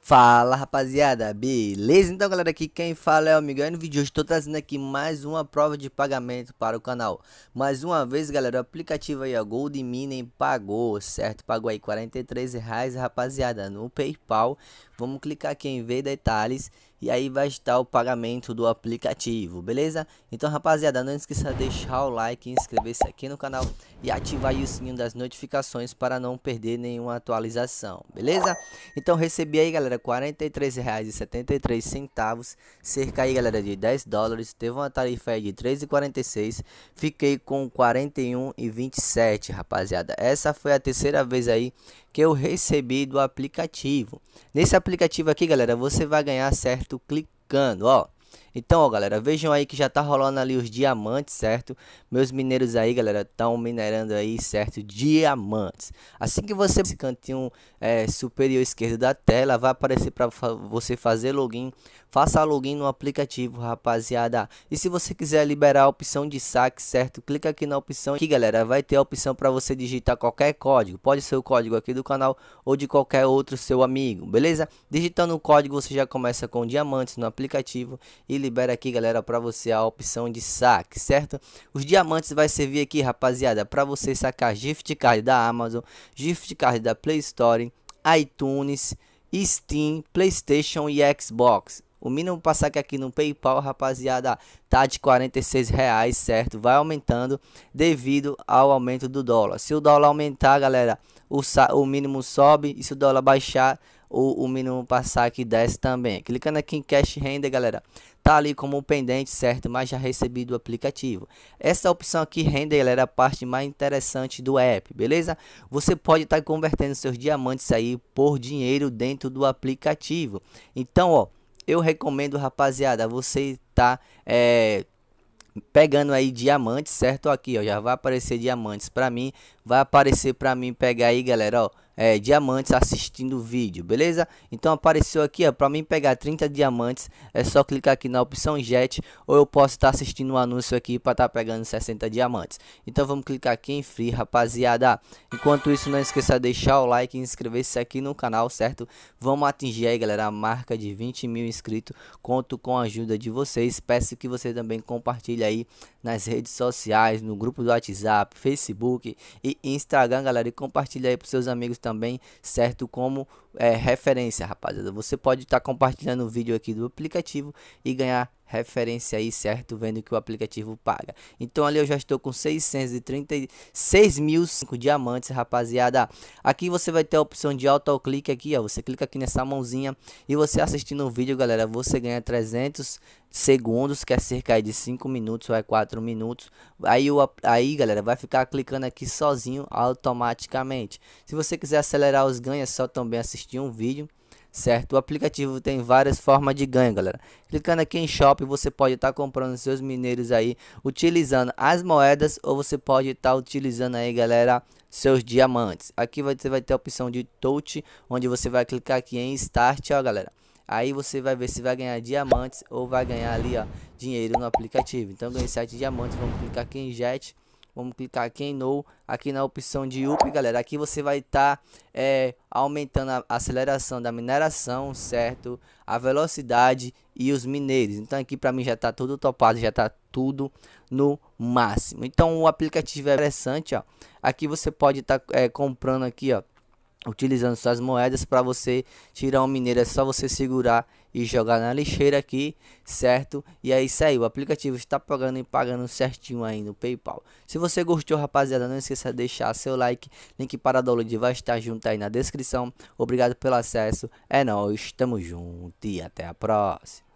Fala rapaziada, beleza? Então galera, aqui quem fala é o Miguel no vídeo de hoje estou trazendo aqui mais uma prova de pagamento para o canal Mais uma vez galera, o aplicativo aí, a Gold pagou, certo? Pagou aí 43 reais rapaziada no Paypal Vamos clicar aqui em ver detalhes e aí vai estar o pagamento do aplicativo, beleza? Então rapaziada, não esqueça de deixar o like, inscrever-se aqui no canal e ativar o sininho das notificações para não perder nenhuma atualização, beleza? Então recebi aí galera, r$43,73 cerca aí galera de 10 dólares, teve uma tarifa aí de 3,46, fiquei com 41,27 rapaziada. Essa foi a terceira vez aí que eu recebi do aplicativo. Nesse aplicativo aplicativo aqui, galera, você vai ganhar certo clicando, ó. Então, ó, galera, vejam aí que já tá rolando ali os diamantes, certo? Meus mineiros aí, galera, estão minerando aí, certo? Diamantes. Assim que você esse cantinho é, superior esquerdo da tela, vai aparecer para fa você fazer login. Faça login no aplicativo, rapaziada. E se você quiser liberar a opção de saque, certo? Clica aqui na opção. Aqui, galera, vai ter a opção para você digitar qualquer código. Pode ser o código aqui do canal ou de qualquer outro seu amigo, beleza? Digitando o código, você já começa com diamantes no aplicativo e libera aqui, galera, para você a opção de saque, certo? Os diamantes vai servir aqui, rapaziada, para você sacar gift card da Amazon, gift card da Play Store, iTunes, Steam, PlayStation e Xbox. O mínimo para sacar aqui no PayPal, rapaziada, tá de 46 reais, certo? Vai aumentando devido ao aumento do dólar. Se o dólar aumentar, galera, o, o mínimo sobe e se o dólar baixar, o mínimo passar aqui 10 também. Clicando aqui em cash render galera, tá ali como pendente, certo? Mas já recebi do aplicativo. Essa opção aqui, render galera, é a parte mais interessante do app, beleza? Você pode estar tá convertendo seus diamantes aí por dinheiro dentro do aplicativo. Então, ó, eu recomendo, rapaziada, você tá é, pegando aí diamantes, certo? Aqui, ó, já vai aparecer diamantes para mim, vai aparecer para mim pegar aí, galera, ó, é, diamantes assistindo o vídeo, beleza? Então apareceu aqui, ó, para mim pegar 30 diamantes, é só clicar aqui na opção Jet, ou eu posso estar tá assistindo um anúncio aqui para estar tá pegando 60 diamantes. Então vamos clicar aqui em Free, rapaziada. Enquanto isso, não esqueça de deixar o like e inscrever-se aqui no canal, certo? Vamos atingir aí, galera, a marca de 20 mil inscritos. Conto com a ajuda de vocês. Peço que você também compartilhe aí nas redes sociais, no grupo do WhatsApp, Facebook e Instagram, galera. E compartilhe aí para seus amigos também também certo como é, referência, rapaziada. Você pode estar tá compartilhando o vídeo aqui do aplicativo e ganhar referência aí, certo? Vendo que o aplicativo paga. Então ali eu já estou com 636 mil diamantes, rapaziada. Aqui você vai ter a opção de autoclique aqui, ó. Você clica aqui nessa mãozinha e você assistindo o vídeo, galera, você ganha 300 segundos, que é cerca de 5 minutos ou é 4 minutos. Aí, o, aí, galera, vai ficar clicando aqui sozinho automaticamente. Se você quiser acelerar os ganhos, é só também assistir um vídeo certo? O aplicativo tem várias formas de ganho, galera. Clicando aqui em Shopping, você pode estar tá comprando seus mineiros aí, utilizando as moedas, ou você pode estar tá utilizando aí, galera, seus diamantes. Aqui você vai ter a opção de Touch, onde você vai clicar aqui em Start, ó, galera. Aí você vai ver se vai ganhar diamantes ou vai ganhar ali, ó, dinheiro no aplicativo. Então, ganhei 7 diamantes, vamos clicar aqui em Jet. Vamos clicar aqui em No, aqui na opção de UP, galera. Aqui você vai estar tá, é, aumentando a aceleração da mineração, certo? A velocidade e os mineiros. Então aqui para mim já está tudo topado, já está tudo no máximo. Então o aplicativo é interessante, ó. Aqui você pode estar tá, é, comprando aqui, ó utilizando suas moedas para você tirar um mineiro. É só você segurar e jogar na lixeira aqui, certo? E é isso aí, o aplicativo está pagando e pagando certinho aí no PayPal. Se você gostou, rapaziada, não esqueça de deixar seu like. Link para download vai estar junto aí na descrição. Obrigado pelo acesso. É nós, tamo junto e até a próxima.